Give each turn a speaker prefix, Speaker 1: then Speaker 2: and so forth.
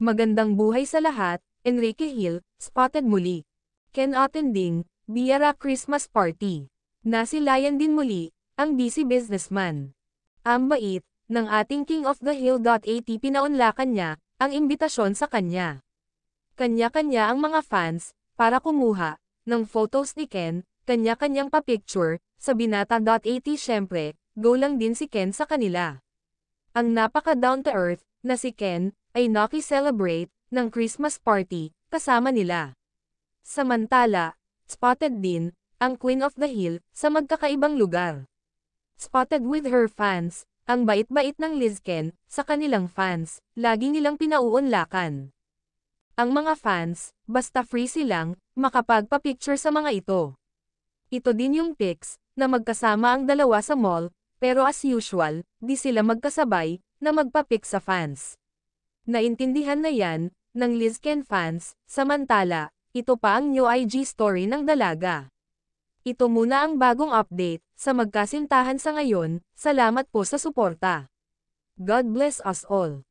Speaker 1: Magandang buhay sa lahat, Enrique Hill, spotted muli. Ken attending, Biara Christmas Party. Nasilayan din muli, ang busy businessman. Ang bait, ng ating King of the Hill.at pinaunlakan niya, ang imbitasyon sa kanya. Kanya-kanya ang mga fans, para kumuha, ng photos ni Ken, kanya-kanyang papicture, sa binata.at syempre, go lang din si Ken sa kanila. Ang napaka-down-to-earth na si Ken ay naki-celebrate ng Christmas party kasama nila. Samantala, spotted din ang Queen of the Hill sa magkakaibang lugar. Spotted with her fans, ang bait-bait ng Liz Ken sa kanilang fans, lagi nilang pinauunlakan. Ang mga fans, basta free silang, makapagpa-picture sa mga ito. Ito din yung pics na magkasama ang dalawa sa mall pero as usual, di sila magkasabay, na magpapik sa fans. Naintindihan na yan, ng Lizken fans, samantala, ito pa ang new IG story ng dalaga. Ito muna ang bagong update, sa magkasintahan sa ngayon, salamat po sa suporta. God bless us all.